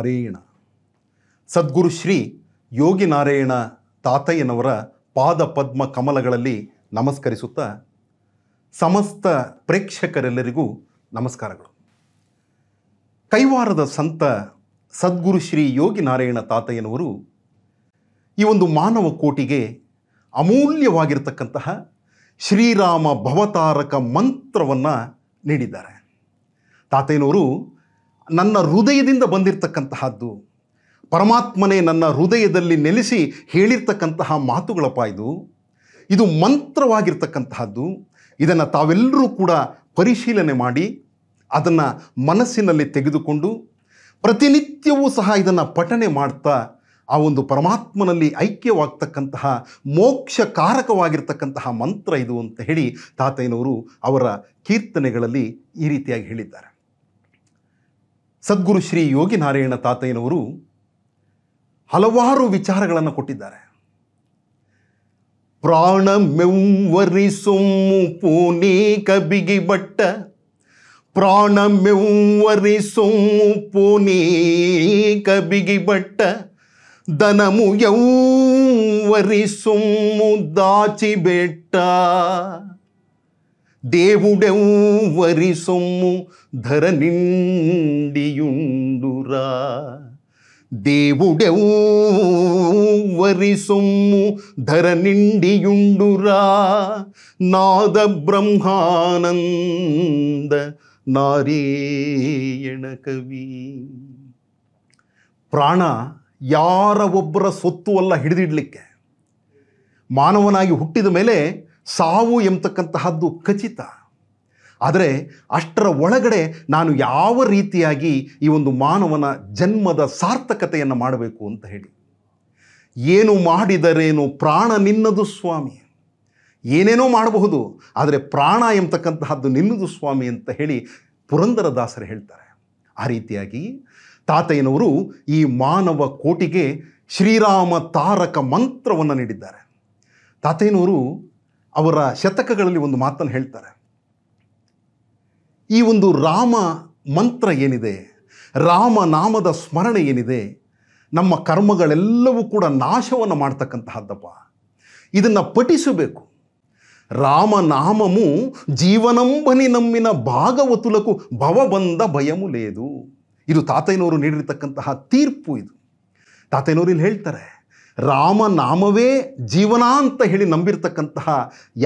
ನಾರಾಯಣ ಸದ್ಗುರು ಶ್ರೀ ಯೋಗಿ ನಾರಾಯಣ ತಾತಯ್ಯನವರ ಪಾದ ಪದ್ಮ ಕಮಲಗಳಲ್ಲಿ ನಮಸ್ಕರಿಸುತ್ತಾ ಸಮಸ್ತ ಪ್ರೇಕ್ಷಕರೆಲ್ಲರಿಗೂ ನಮಸ್ಕಾರಗಳು ಕೈವಾರದ ಸಂತ ಸದ್ಗುರು ಶ್ರೀ ಯೋಗಿ ನಾರಾಯಣ ತಾತಯ್ಯನವರು ಈ ಒಂದು ಮಾನವ ಕೋಟಿಗೆ ಅಮೂಲ್ಯವಾಗಿರತಕ್ಕಂತಹ ಶ್ರೀರಾಮ ಭವತಾರಕ ಮಂತ್ರವನ್ನು ನೀಡಿದ್ದಾರೆ ತಾತಯ್ಯನವರು ನನ್ನ ಹೃದಯದಿಂದ ಬಂದಿರತಕ್ಕಂತಹದ್ದು ಪರಮಾತ್ಮನೇ ನನ್ನ ಹೃದಯದಲ್ಲಿ ನೆಲೆಸಿ ಹೇಳಿರ್ತಕ್ಕಂತಹ ಮಾತುಗಳಪ್ಪ ಇದು ಇದು ಮಂತ್ರವಾಗಿರ್ತಕ್ಕಂತಹದ್ದು ಇದನ್ನು ತಾವೆಲ್ಲರೂ ಕೂಡ ಪರಿಶೀಲನೆ ಮಾಡಿ ಅದನ್ನು ಮನಸ್ಸಿನಲ್ಲಿ ತೆಗೆದುಕೊಂಡು ಪ್ರತಿನಿತ್ಯವೂ ಸಹ ಇದನ್ನು ಪಠನೆ ಮಾಡ್ತಾ ಆ ಒಂದು ಪರಮಾತ್ಮನಲ್ಲಿ ಐಕ್ಯವಾಗ್ತಕ್ಕಂತಹ ಮೋಕ್ಷಕಾರಕವಾಗಿರ್ತಕ್ಕಂತಹ ಮಂತ್ರ ಇದು ಅಂತ ಹೇಳಿ ತಾತಯ್ಯನವರು ಅವರ ಕೀರ್ತನೆಗಳಲ್ಲಿ ಈ ರೀತಿಯಾಗಿ ಹೇಳಿದ್ದಾರೆ ಸದ್ಗುರು ಶ್ರೀ ಯೋಗಿ ನಾರಾಯಣ ತಾತಯ್ಯನವರು ಹಲವಾರು ವಿಚಾರಗಳನ್ನು ಕೊಟ್ಟಿದ್ದಾರೆ ಪ್ರಾಣ ಮೆವ್ವರಿಸೊಮ್ಮು ಪೂನೆ ಕಬಿಗಿ ಬಟ್ಟ ಪ್ರಾಣ ಮೆವ್ವರಿಸೊಮ್ಮು ಪೂನೆ ಕಬಿಗಿ ಬಟ್ಟ ದನಮು ಯೌವರಿಸೊಮ್ಮು ದಾಚಿ ಬೆಟ್ಟ ధర నిండియుండురా దేవుడెవ్వరి సొమ్ము ధర నిండియుండురా ನಾದ ಬ್ರಹ್ಮಾನಂದ ನಾರೇಯಣ ಕವಿ ಪ್ರಾಣ ಯಾರ ಒಬ್ಬರ ಸೊತ್ತು ಅಲ್ಲ ಹಿಡಿದಿಡಲಿಕ್ಕೆ ಮಾನವನಾಗಿ ಹುಟ್ಟಿದ ಮೇಲೆ ಸಾವು ಎಂಬತಕ್ಕಂತಹದ್ದು ಖಚಿತ ಆದರೆ ಅಷ್ಟರ ಒಳಗಡೆ ನಾನು ಯಾವ ರೀತಿಯಾಗಿ ಈ ಒಂದು ಮಾನವನ ಜನ್ಮದ ಸಾರ್ಥಕತೆಯನ್ನು ಮಾಡಬೇಕು ಅಂತ ಹೇಳಿ ಏನು ಮಾಡಿದರೇನು ಪ್ರಾಣ ನಿನ್ನದು ಸ್ವಾಮಿ ಏನೇನೋ ಮಾಡಬಹುದು ಆದರೆ ಪ್ರಾಣ ಎಂಬತಕ್ಕಂತಹದ್ದು ನಿನ್ನದು ಸ್ವಾಮಿ ಅಂತ ಹೇಳಿ ಪುರಂದರದಾಸರು ಹೇಳ್ತಾರೆ ಆ ರೀತಿಯಾಗಿ ತಾತಯ್ಯನವರು ಈ ಮಾನವ ಕೋಟಿಗೆ ಶ್ರೀರಾಮ ತಾರಕ ಮಂತ್ರವನ್ನು ನೀಡಿದ್ದಾರೆ ತಾತಯ್ಯನವರು ಅವರ ಶತಕಗಳಲ್ಲಿ ಒಂದು ಮಾತನ್ನು ಹೇಳ್ತಾರೆ ಈ ಒಂದು ರಾಮ ಮಂತ್ರ ಏನಿದೆ ರಾಮನಾಮದ ಸ್ಮರಣೆ ಏನಿದೆ ನಮ್ಮ ಕರ್ಮಗಳೆಲ್ಲವೂ ಕೂಡ ನಾಶವನ್ನು ಮಾಡ್ತಕ್ಕಂತಹದ್ದಪ್ಪ ಇದನ್ನು ಪಠಿಸಬೇಕು ರಾಮನಾಮಮು ಜೀವನಂಬನಿ ನಮ್ಮಿನ ಭಾಗವತುಲಕು ಭವಬಂಧ ಭಯಮು ಲೇದು ಇದು ತಾತಯ್ಯನವರು ನೀಡಿರತಕ್ಕಂತಹ ತೀರ್ಪು ಇದು ತಾತಯ್ಯನವರು ಇಲ್ಲಿ ಹೇಳ್ತಾರೆ ರಾಮನಾಮವೇ ಜೀವನ ಅಂತ ಹೇಳಿ ನಂಬಿರ್ತಕ್ಕಂತಹ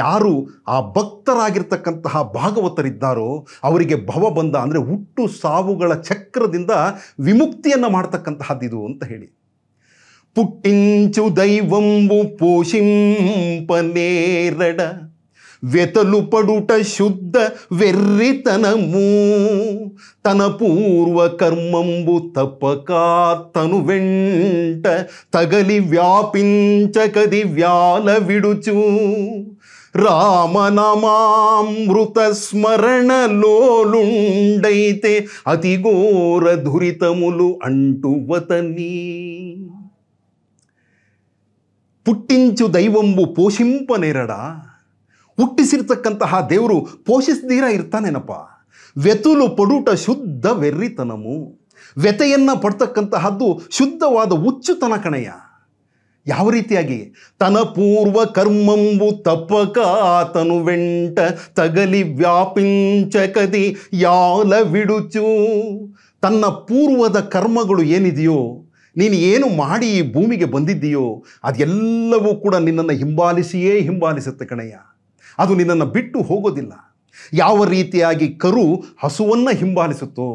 ಯಾರು ಆ ಭಕ್ತರಾಗಿರ್ತಕ್ಕಂತಹ ಭಾಗವತರಿದ್ದಾರೋ ಅವರಿಗೆ ಭವ ಬಂದ ಅಂದರೆ ಹುಟ್ಟು ಸಾವುಗಳ ಚಕ್ರದಿಂದ ವಿಮುಕ್ತಿಯನ್ನು ಮಾಡ್ತಕ್ಕಂತಹದ್ದಿದು ಅಂತ ಹೇಳಿ ಪುಟ್ಟಿಂಚು ದೈವಂಬು ಪೋಷಿಂಪನೇರಡ వెతలు పడుట శుద్ధ వెర్రితనము తన పూర్వ కర్మంబు తను వెంట తగలి వ్యాపించకది వ్యాల విడుచు రామనామామృత స్మరణలోలుండైతే అతి ఘోర దురితములు అంటువతని పుట్టించు దైవంబు పోషింపనేరడా ಹುಟ್ಟಿಸಿರ್ತಕ್ಕಂತಹ ದೇವರು ಪೋಷಿಸದಿರ ಇರ್ತಾನೇನಪ್ಪ ವ್ಯತುಲು ಪಡುಟ ಶುದ್ಧ ವೆರ್ರಿತನಮು ವ್ಯತೆಯನ್ನು ಪಡ್ತಕ್ಕಂತಹದ್ದು ಶುದ್ಧವಾದ ಹುಚ್ಚುತನ ಕಣಯ್ಯ ಯಾವ ರೀತಿಯಾಗಿ ತನ ಪೂರ್ವ ಕರ್ಮಂಬು ತಪ್ಪಕ ಆತನು ವೆಂಟ ತಗಲಿ ವ್ಯಾಪಿಂಚ ಕದಿ ಯಾಲ ಬಿಡುಚು ತನ್ನ ಪೂರ್ವದ ಕರ್ಮಗಳು ಏನಿದೆಯೋ ನೀನು ಏನು ಮಾಡಿ ಭೂಮಿಗೆ ಬಂದಿದ್ದೀಯೋ ಅದೆಲ್ಲವೂ ಕೂಡ ನಿನ್ನನ್ನು ಹಿಂಬಾಲಿಸಿಯೇ ಹಿಂಬಾಲಿಸುತ್ತೆ ಕಣಯ್ಯ ಅದು ನಿನ್ನನ್ನು ಬಿಟ್ಟು ಹೋಗೋದಿಲ್ಲ ಯಾವ ರೀತಿಯಾಗಿ ಕರು ಹಸುವನ್ನು ಹಿಂಬಾಲಿಸುತ್ತೋ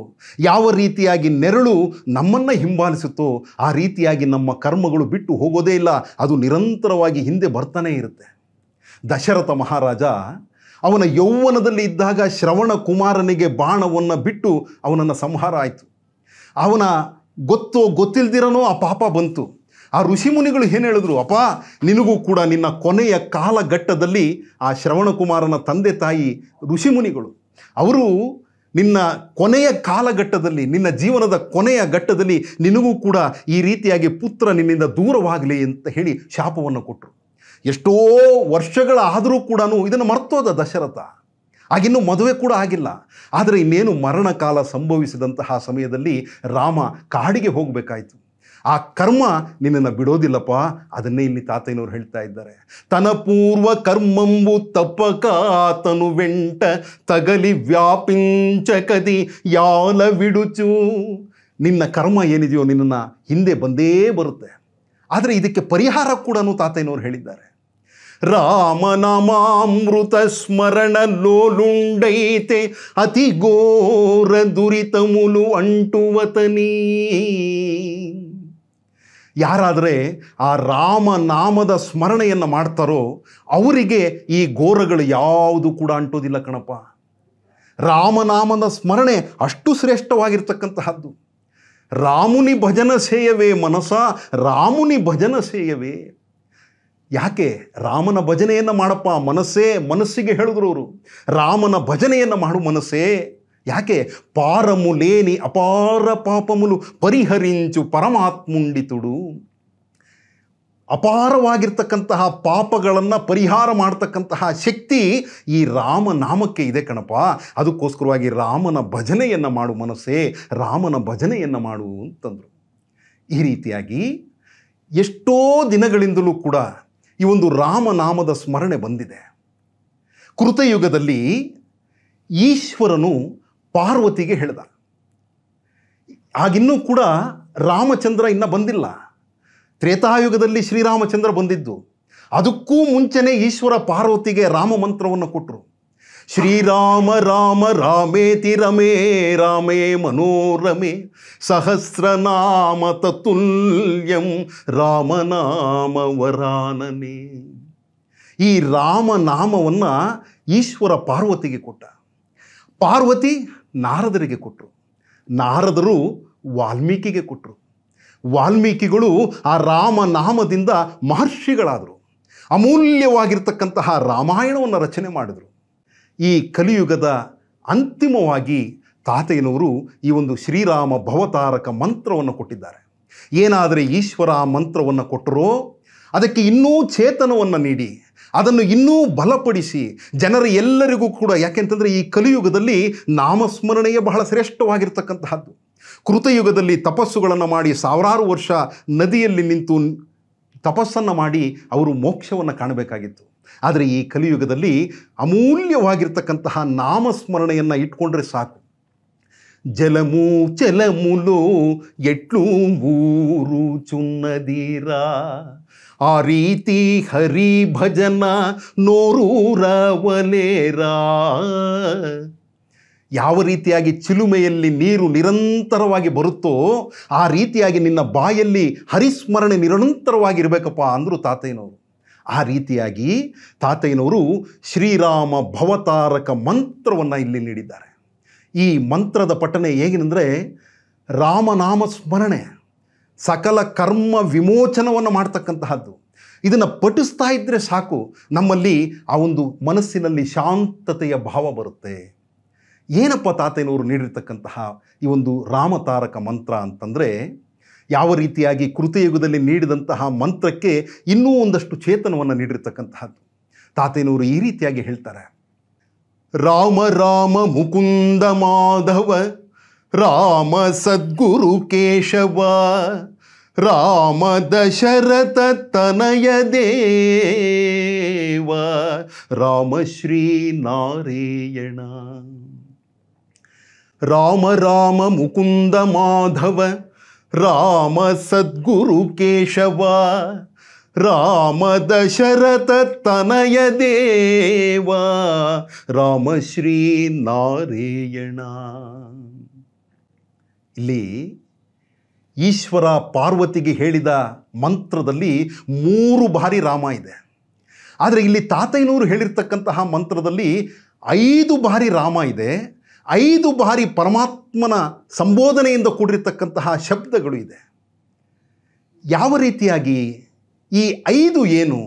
ಯಾವ ರೀತಿಯಾಗಿ ನೆರಳು ನಮ್ಮನ್ನು ಹಿಂಬಾಲಿಸುತ್ತೋ ಆ ರೀತಿಯಾಗಿ ನಮ್ಮ ಕರ್ಮಗಳು ಬಿಟ್ಟು ಹೋಗೋದೇ ಇಲ್ಲ ಅದು ನಿರಂತರವಾಗಿ ಹಿಂದೆ ಬರ್ತಾನೇ ಇರುತ್ತೆ ದಶರಥ ಮಹಾರಾಜ ಅವನ ಯೌವನದಲ್ಲಿ ಇದ್ದಾಗ ಶ್ರವಣ ಕುಮಾರನಿಗೆ ಬಾಣವನ್ನು ಬಿಟ್ಟು ಅವನನ್ನು ಸಂಹಾರ ಆಯಿತು ಅವನ ಗೊತ್ತೋ ಗೊತ್ತಿಲ್ದಿರನೋ ಆ ಪಾಪ ಬಂತು ಆ ಋಷಿಮುನಿಗಳು ಏನು ಹೇಳಿದ್ರು ಅಪ್ಪ ನಿನಗೂ ಕೂಡ ನಿನ್ನ ಕೊನೆಯ ಕಾಲಘಟ್ಟದಲ್ಲಿ ಆ ಶ್ರವಣಕುಮಾರನ ತಂದೆ ತಾಯಿ ಋಷಿಮುನಿಗಳು ಅವರು ನಿನ್ನ ಕೊನೆಯ ಕಾಲಘಟ್ಟದಲ್ಲಿ ನಿನ್ನ ಜೀವನದ ಕೊನೆಯ ಘಟ್ಟದಲ್ಲಿ ನಿನಗೂ ಕೂಡ ಈ ರೀತಿಯಾಗಿ ಪುತ್ರ ನಿನ್ನಿಂದ ದೂರವಾಗಲಿ ಅಂತ ಹೇಳಿ ಶಾಪವನ್ನು ಕೊಟ್ಟರು ಎಷ್ಟೋ ವರ್ಷಗಳಾದರೂ ಕೂಡ ಇದನ್ನು ಮರ್ತೋದ ದಶರಥ ಆಗಿನ್ನೂ ಮದುವೆ ಕೂಡ ಆಗಿಲ್ಲ ಆದರೆ ಇನ್ನೇನು ಮರಣಕಾಲ ಸಂಭವಿಸಿದಂತಹ ಸಮಯದಲ್ಲಿ ರಾಮ ಕಾಡಿಗೆ ಹೋಗಬೇಕಾಯಿತು ಆ ಕರ್ಮ ನಿನ್ನನ್ನು ಬಿಡೋದಿಲ್ಲಪ್ಪ ಅದನ್ನೇ ಇಲ್ಲಿ ತಾತಯ್ಯನವರು ಹೇಳ್ತಾ ಇದ್ದಾರೆ ತನ ಪೂರ್ವ ಕರ್ಮಂಬು ತಪಕಾತನು ವೆಂಟ ತಗಲಿ ವ್ಯಾಪಿಂಚ ಕದಿ ಯಾಲ ಬಿಡುಚು ನಿನ್ನ ಕರ್ಮ ಏನಿದೆಯೋ ನಿನ್ನನ್ನು ಹಿಂದೆ ಬಂದೇ ಬರುತ್ತೆ ಆದರೆ ಇದಕ್ಕೆ ಪರಿಹಾರ ಕೂಡ ತಾತಯ್ಯನವರು ಹೇಳಿದ್ದಾರೆ ರಾಮನಾಮಾಮೃತ ಸ್ಮರಣ ಲೋಲುಂಡೈತೆ ಅತಿ ಘೋರ ಮುಲು ಅಂಟುವತನೀ ಯಾರಾದರೆ ಆ ರಾಮನಾಮದ ಸ್ಮರಣೆಯನ್ನು ಮಾಡ್ತಾರೋ ಅವರಿಗೆ ಈ ಘೋರಗಳು ಯಾವುದು ಕೂಡ ಅಂಟೋದಿಲ್ಲ ಕಣಪ್ಪ ರಾಮನಾಮದ ಸ್ಮರಣೆ ಅಷ್ಟು ಶ್ರೇಷ್ಠವಾಗಿರ್ತಕ್ಕಂತಹದ್ದು ರಾಮುನಿ ಭಜನ ಸೇಯವೇ ಮನಸ ರಾಮುನಿ ಭಜನ ಸೇಯವೇ ಯಾಕೆ ರಾಮನ ಭಜನೆಯನ್ನು ಮಾಡಪ್ಪ ಮನಸ್ಸೇ ಮನಸ್ಸಿಗೆ ಹೇಳಿದ್ರು ಅವರು ರಾಮನ ಭಜನೆಯನ್ನು ಮಾಡು ಮನಸ್ಸೇ ಯಾಕೆ ಪಾರಮುಲೇನಿ ಅಪಾರ ಪಾಪಮುಲು ಪಾಪಮುಲು ಪರಿಹರಿಂಚು ಪರಮಾತ್ಮುಂಡಿತುಡು ಅಪಾರವಾಗಿರ್ತಕ್ಕಂತಹ ಪಾಪಗಳನ್ನು ಪರಿಹಾರ ಮಾಡ್ತಕ್ಕಂತಹ ಶಕ್ತಿ ಈ ರಾಮನಾಮಕ್ಕೆ ಇದೆ ಕಣಪ್ಪ ಅದಕ್ಕೋಸ್ಕರವಾಗಿ ರಾಮನ ಭಜನೆಯನ್ನು ಮಾಡು ಮನಸ್ಸೇ ರಾಮನ ಭಜನೆಯನ್ನು ಮಾಡು ಅಂತಂದರು ಈ ರೀತಿಯಾಗಿ ಎಷ್ಟೋ ದಿನಗಳಿಂದಲೂ ಕೂಡ ಈ ಒಂದು ರಾಮನಾಮದ ಸ್ಮರಣೆ ಬಂದಿದೆ ಕೃತಯುಗದಲ್ಲಿ ಈಶ್ವರನು ಪಾರ್ವತಿಗೆ ಹೇಳಿದ ಆಗಿನ್ನೂ ಕೂಡ ರಾಮಚಂದ್ರ ಇನ್ನು ಬಂದಿಲ್ಲ ತ್ರೇತಾಯುಗದಲ್ಲಿ ಶ್ರೀರಾಮಚಂದ್ರ ಬಂದಿದ್ದು ಅದಕ್ಕೂ ಮುಂಚೆನೇ ಈಶ್ವರ ಪಾರ್ವತಿಗೆ ರಾಮ ಮಂತ್ರವನ್ನು ಕೊಟ್ಟರು ಶ್ರೀರಾಮ ರಾಮ ರಾಮೇ ತಿರಮೇ ರಾಮೇ ಮನೋರಮೇ ಸಹಸ್ರನಾಮ ತತುಲ್ಯಂ ರಾಮನಾಮ ವರಾನನೆ ಈ ರಾಮನಾಮವನ್ನು ಈಶ್ವರ ಪಾರ್ವತಿಗೆ ಕೊಟ್ಟ ಪಾರ್ವತಿ ನಾರದರಿಗೆ ಕೊಟ್ಟರು ನಾರದರು ವಾಲ್ಮೀಕಿಗೆ ಕೊಟ್ಟರು ವಾಲ್ಮೀಕಿಗಳು ಆ ರಾಮನಾಮದಿಂದ ಮಹರ್ಷಿಗಳಾದರು ಅಮೂಲ್ಯವಾಗಿರ್ತಕ್ಕಂತಹ ರಾಮಾಯಣವನ್ನು ರಚನೆ ಮಾಡಿದರು ಈ ಕಲಿಯುಗದ ಅಂತಿಮವಾಗಿ ತಾತೆಯನವರು ಈ ಒಂದು ಶ್ರೀರಾಮ ಭವತಾರಕ ಮಂತ್ರವನ್ನು ಕೊಟ್ಟಿದ್ದಾರೆ ಏನಾದರೆ ಈಶ್ವರ ಮಂತ್ರವನ್ನು ಕೊಟ್ಟರೋ ಅದಕ್ಕೆ ಇನ್ನೂ ಚೇತನವನ್ನು ನೀಡಿ ಅದನ್ನು ಇನ್ನೂ ಬಲಪಡಿಸಿ ಜನರ ಎಲ್ಲರಿಗೂ ಕೂಡ ಯಾಕೆಂತಂದರೆ ಈ ಕಲಿಯುಗದಲ್ಲಿ ನಾಮಸ್ಮರಣೆಯೇ ಬಹಳ ಶ್ರೇಷ್ಠವಾಗಿರ್ತಕ್ಕಂತಹದ್ದು ಕೃತಯುಗದಲ್ಲಿ ತಪಸ್ಸುಗಳನ್ನು ಮಾಡಿ ಸಾವಿರಾರು ವರ್ಷ ನದಿಯಲ್ಲಿ ನಿಂತು ತಪಸ್ಸನ್ನು ಮಾಡಿ ಅವರು ಮೋಕ್ಷವನ್ನು ಕಾಣಬೇಕಾಗಿತ್ತು ಆದರೆ ಈ ಕಲಿಯುಗದಲ್ಲಿ ಅಮೂಲ್ಯವಾಗಿರ್ತಕ್ಕಂತಹ ನಾಮಸ್ಮರಣೆಯನ್ನು ಇಟ್ಕೊಂಡ್ರೆ ಸಾಕು ಜಲಮು ಚಲಮುಲು ಎಟ್ಲು ಊರು ಚುನ್ನದೀರಾ ಆ ರೀತಿ ಹರಿ ಭಜನ ನೋರೂರ ಯಾವ ರೀತಿಯಾಗಿ ಚಿಲುಮೆಯಲ್ಲಿ ನೀರು ನಿರಂತರವಾಗಿ ಬರುತ್ತೋ ಆ ರೀತಿಯಾಗಿ ನಿನ್ನ ಬಾಯಲ್ಲಿ ಹರಿಸ್ಮರಣೆ ನಿರಂತರವಾಗಿರಬೇಕಪ್ಪ ಅಂದರು ತಾತಯ್ಯನವರು ಆ ರೀತಿಯಾಗಿ ತಾತಯ್ಯನವರು ಶ್ರೀರಾಮ ಭವತಾರಕ ಮಂತ್ರವನ್ನು ಇಲ್ಲಿ ನೀಡಿದ್ದಾರೆ ಈ ಮಂತ್ರದ ಪಠನೆ ಹೇಗಿನಂದರೆ ರಾಮನಾಮ ಸ್ಮರಣೆ ಸಕಲ ಕರ್ಮ ವಿಮೋಚನವನ್ನು ಮಾಡ್ತಕ್ಕಂತಹದ್ದು ಇದನ್ನು ಪಠಿಸ್ತಾ ಇದ್ದರೆ ಸಾಕು ನಮ್ಮಲ್ಲಿ ಆ ಒಂದು ಮನಸ್ಸಿನಲ್ಲಿ ಶಾಂತತೆಯ ಭಾವ ಬರುತ್ತೆ ಏನಪ್ಪ ತಾತೇನವರು ನೀಡಿರ್ತಕ್ಕಂತಹ ಈ ಒಂದು ರಾಮತಾರಕ ಮಂತ್ರ ಅಂತಂದರೆ ಯಾವ ರೀತಿಯಾಗಿ ಕೃತಯುಗದಲ್ಲಿ ನೀಡಿದಂತಹ ಮಂತ್ರಕ್ಕೆ ಇನ್ನೂ ಒಂದಷ್ಟು ಚೇತನವನ್ನು ನೀಡಿರ್ತಕ್ಕಂತಹದ್ದು ತಾತೆಯವರು ಈ ರೀತಿಯಾಗಿ ಹೇಳ್ತಾರೆ ರಾಮ ರಾಮ ಮುಕುಂದ ಮಾಧವ ರಾಮ ಸದ್ಗುರು ಕೇಶವ ರಾಮ ದಶರಥ ತನಯ ದೇವ ರಾಮಶ್ರೀ ನಾರೇಯಣ ರಾಮ ರಾಮ ಮುಕುಂದ ಮಾಧವ ರಾಮ ಸದ್ಗುರು ಕೇಶವ ರಾಮ ದಶರಥ ತನಯ ದೇವ ರಾಮಶ್ರೀ ನಾರಾಯಣ ಇಲ್ಲಿ ಈಶ್ವರ ಪಾರ್ವತಿಗೆ ಹೇಳಿದ ಮಂತ್ರದಲ್ಲಿ ಮೂರು ಬಾರಿ ರಾಮ ಇದೆ ಆದರೆ ಇಲ್ಲಿ ತಾತಯ್ಯನವರು ಹೇಳಿರ್ತಕ್ಕಂತಹ ಮಂತ್ರದಲ್ಲಿ ಐದು ಬಾರಿ ರಾಮ ಇದೆ ಐದು ಬಾರಿ ಪರಮಾತ್ಮನ ಸಂಬೋಧನೆಯಿಂದ ಕೂಡಿರ್ತಕ್ಕಂತಹ ಶಬ್ದಗಳು ಇದೆ ಯಾವ ರೀತಿಯಾಗಿ ಈ ಐದು ಏನು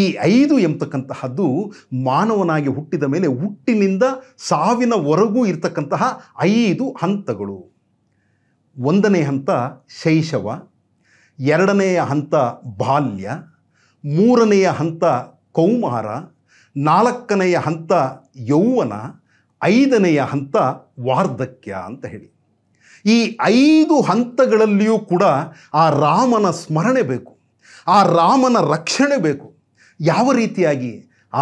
ಈ ಐದು ಎಂಬತಕ್ಕಂತಹದ್ದು ಮಾನವನಾಗಿ ಹುಟ್ಟಿದ ಮೇಲೆ ಹುಟ್ಟಿನಿಂದ ಸಾವಿನವರೆಗೂ ಇರತಕ್ಕಂತಹ ಐದು ಹಂತಗಳು ಒಂದನೇ ಹಂತ ಶೈಶವ ಎರಡನೆಯ ಹಂತ ಬಾಲ್ಯ ಮೂರನೆಯ ಹಂತ ಕೌಮಾರ ನಾಲ್ಕನೆಯ ಹಂತ ಯೌವನ ಐದನೆಯ ಹಂತ ವಾರ್ಧಕ್ಯ ಅಂತ ಹೇಳಿ ಈ ಐದು ಹಂತಗಳಲ್ಲಿಯೂ ಕೂಡ ಆ ರಾಮನ ಸ್ಮರಣೆ ಬೇಕು ಆ ರಾಮನ ರಕ್ಷಣೆ ಬೇಕು ಯಾವ ರೀತಿಯಾಗಿ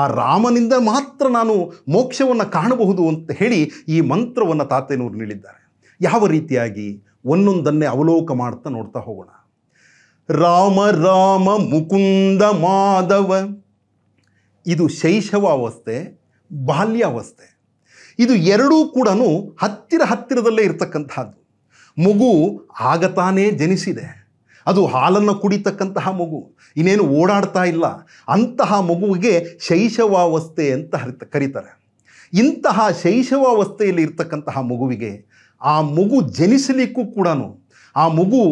ಆ ರಾಮನಿಂದ ಮಾತ್ರ ನಾನು ಮೋಕ್ಷವನ್ನು ಕಾಣಬಹುದು ಅಂತ ಹೇಳಿ ಈ ಮಂತ್ರವನ್ನು ತಾತನೂರು ನೀಡಿದ್ದಾರೆ ಯಾವ ರೀತಿಯಾಗಿ ಒಂದೊಂದನ್ನೇ ಅವಲೋಕ ಮಾಡ್ತಾ ನೋಡ್ತಾ ಹೋಗೋಣ ರಾಮ ರಾಮ ಮುಕುಂದ ಮಾಧವ ಇದು ಶೈಶವಾವಸ್ಥೆ ಬಾಲ್ಯಾವಸ್ಥೆ ಇದು ಎರಡೂ ಕೂಡ ಹತ್ತಿರ ಹತ್ತಿರದಲ್ಲೇ ಇರತಕ್ಕಂತಹದ್ದು ಮಗು ಆಗತಾನೇ ಜನಿಸಿದೆ ಅದು ಹಾಲನ್ನು ಕುಡಿತಕ್ಕಂತಹ ಮಗು ಇನ್ನೇನು ಓಡಾಡ್ತಾ ಇಲ್ಲ ಅಂತಹ ಮಗುವಿಗೆ ಶೈಶವಾವಸ್ಥೆ ಅಂತ ಹರಿತ ಕರೀತಾರೆ ಇಂತಹ ಶೈಶವಾವಸ್ಥೆಯಲ್ಲಿ ಇರ್ತಕ್ಕಂತಹ ಮಗುವಿಗೆ ಆ ಮಗು ಜನಿಸಲಿಕ್ಕೂ ಕೂಡ ಆ ಮಗು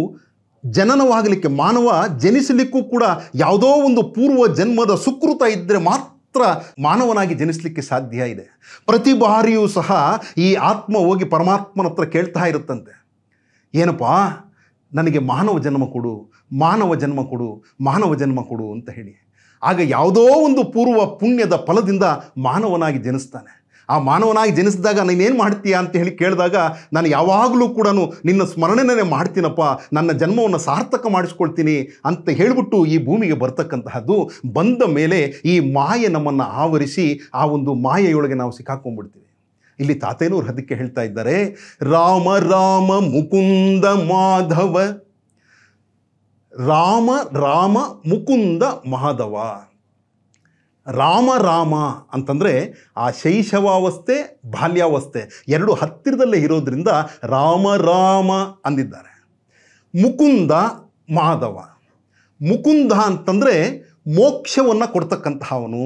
ಜನನವಾಗಲಿಕ್ಕೆ ಮಾನವ ಜನಿಸಲಿಕ್ಕೂ ಕೂಡ ಯಾವುದೋ ಒಂದು ಪೂರ್ವ ಜನ್ಮದ ಸುಕೃತ ಇದ್ದರೆ ಮಾತ್ರ ಮಾನವನಾಗಿ ಜನಿಸಲಿಕ್ಕೆ ಸಾಧ್ಯ ಇದೆ ಪ್ರತಿ ಬಾರಿಯೂ ಸಹ ಈ ಆತ್ಮ ಹೋಗಿ ಪರಮಾತ್ಮನ ಹತ್ರ ಕೇಳ್ತಾ ಇರುತ್ತಂತೆ ಏನಪ್ಪಾ ನನಗೆ ಮಾನವ ಜನ್ಮ ಕೊಡು ಮಾನವ ಜನ್ಮ ಕೊಡು ಮಾನವ ಜನ್ಮ ಕೊಡು ಅಂತ ಹೇಳಿ ಆಗ ಯಾವುದೋ ಒಂದು ಪೂರ್ವ ಪುಣ್ಯದ ಫಲದಿಂದ ಮಾನವನಾಗಿ ಜನಿಸ್ತಾನೆ ಆ ಮಾನವನಾಗಿ ಜನಿಸಿದಾಗ ನೀನೇನು ಮಾಡ್ತೀಯಾ ಅಂತ ಹೇಳಿ ಕೇಳಿದಾಗ ನಾನು ಯಾವಾಗಲೂ ಕೂಡ ನಿನ್ನ ಸ್ಮರಣೆನೇ ಮಾಡ್ತೀನಪ್ಪ ನನ್ನ ಜನ್ಮವನ್ನು ಸಾರ್ಥಕ ಮಾಡಿಸ್ಕೊಳ್ತೀನಿ ಅಂತ ಹೇಳಿಬಿಟ್ಟು ಈ ಭೂಮಿಗೆ ಬರ್ತಕ್ಕಂತಹದ್ದು ಬಂದ ಮೇಲೆ ಈ ಮಾಯೆ ನಮ್ಮನ್ನು ಆವರಿಸಿ ಆ ಒಂದು ಮಾಯೆಯೊಳಗೆ ನಾವು ಸಿಕ್ಕಾಕೊಂಡ್ಬಿಡ್ತೀವಿ ಇಲ್ಲಿ ತಾತೇನೂರು ಹದಕ್ಕೆ ಹೇಳ್ತಾ ಇದ್ದಾರೆ ರಾಮ ರಾಮ ಮುಕುಂದ ಮಾಧವ ರಾಮ ರಾಮ ಮುಕುಂದ ಮಾಧವ ರಾಮ ರಾಮ ಅಂತಂದರೆ ಆ ಶೈಶವಾವಸ್ಥೆ ಬಾಲ್ಯಾವಸ್ಥೆ ಎರಡು ಹತ್ತಿರದಲ್ಲೇ ಇರೋದ್ರಿಂದ ರಾಮ ರಾಮ ಅಂದಿದ್ದಾರೆ ಮುಕುಂದ ಮಾಧವ ಮುಕುಂದ ಅಂತಂದರೆ ಮೋಕ್ಷವನ್ನು ಕೊಡ್ತಕ್ಕಂತಹವನು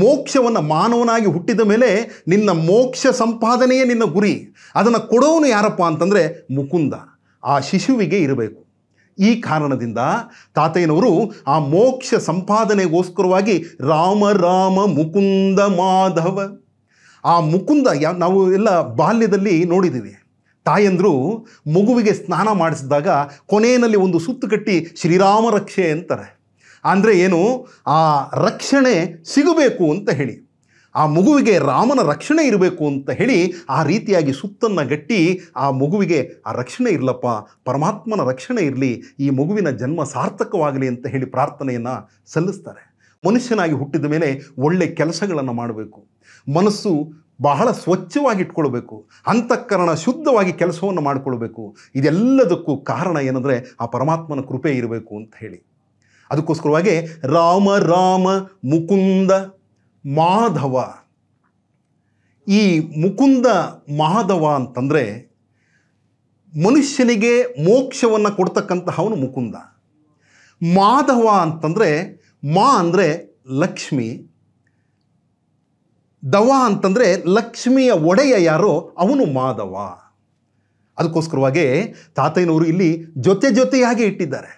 ಮೋಕ್ಷವನ್ನು ಮಾನವನಾಗಿ ಹುಟ್ಟಿದ ಮೇಲೆ ನಿನ್ನ ಮೋಕ್ಷ ಸಂಪಾದನೆಯೇ ನಿನ್ನ ಗುರಿ ಅದನ್ನು ಕೊಡೋನು ಯಾರಪ್ಪ ಅಂತಂದರೆ ಮುಕುಂದ ಆ ಶಿಶುವಿಗೆ ಇರಬೇಕು ಈ ಕಾರಣದಿಂದ ತಾತಯ್ಯನವರು ಆ ಮೋಕ್ಷ ಸಂಪಾದನೆಗೋಸ್ಕರವಾಗಿ ರಾಮ ರಾಮ ಮುಕುಂದ ಮಾಧವ ಆ ಮುಕುಂದ ಯಾ ನಾವು ಎಲ್ಲ ಬಾಲ್ಯದಲ್ಲಿ ನೋಡಿದ್ದೀವಿ ತಾಯಂದರು ಮಗುವಿಗೆ ಸ್ನಾನ ಮಾಡಿಸಿದಾಗ ಕೊನೆಯಲ್ಲಿ ಒಂದು ಸುತ್ತು ಕಟ್ಟಿ ಶ್ರೀರಾಮ ರಕ್ಷೆ ಅಂತಾರೆ ಅಂದರೆ ಏನು ಆ ರಕ್ಷಣೆ ಸಿಗಬೇಕು ಅಂತ ಹೇಳಿ ಆ ಮಗುವಿಗೆ ರಾಮನ ರಕ್ಷಣೆ ಇರಬೇಕು ಅಂತ ಹೇಳಿ ಆ ರೀತಿಯಾಗಿ ಸುತ್ತನ್ನು ಗಟ್ಟಿ ಆ ಮಗುವಿಗೆ ಆ ರಕ್ಷಣೆ ಇರಲಪ್ಪ ಪರಮಾತ್ಮನ ರಕ್ಷಣೆ ಇರಲಿ ಈ ಮಗುವಿನ ಜನ್ಮ ಸಾರ್ಥಕವಾಗಲಿ ಅಂತ ಹೇಳಿ ಪ್ರಾರ್ಥನೆಯನ್ನು ಸಲ್ಲಿಸ್ತಾರೆ ಮನುಷ್ಯನಾಗಿ ಹುಟ್ಟಿದ ಮೇಲೆ ಒಳ್ಳೆ ಕೆಲಸಗಳನ್ನು ಮಾಡಬೇಕು ಮನಸ್ಸು ಬಹಳ ಸ್ವಚ್ಛವಾಗಿ ಇಟ್ಕೊಳ್ಬೇಕು ಅಂತಃಕರಣ ಶುದ್ಧವಾಗಿ ಕೆಲಸವನ್ನು ಮಾಡಿಕೊಳ್ಬೇಕು ಇದೆಲ್ಲದಕ್ಕೂ ಕಾರಣ ಏನಂದರೆ ಆ ಪರಮಾತ್ಮನ ಕೃಪೆ ಇರಬೇಕು ಅಂತ ಹೇಳಿ ಅದಕ್ಕೋಸ್ಕರವಾಗಿ ರಾಮ ರಾಮ ಮುಕುಂದ ಮಾಧವ ಈ ಮುಕುಂದ ಮಾಧವ ಅಂತಂದರೆ ಮನುಷ್ಯನಿಗೆ ಮೋಕ್ಷವನ್ನು ಕೊಡ್ತಕ್ಕಂತಹವನು ಮುಕುಂದ ಮಾಧವ ಅಂತಂದರೆ ಮಾ ಅಂದರೆ ಲಕ್ಷ್ಮಿ ದವ ಅಂತಂದರೆ ಲಕ್ಷ್ಮಿಯ ಒಡೆಯ ಯಾರೋ ಅವನು ಮಾಧವ ಅದಕ್ಕೋಸ್ಕರವಾಗಿ ತಾತಯ್ಯನವರು ಇಲ್ಲಿ ಜೊತೆ ಜೊತೆಯಾಗಿ ಇಟ್ಟಿದ್ದಾರೆ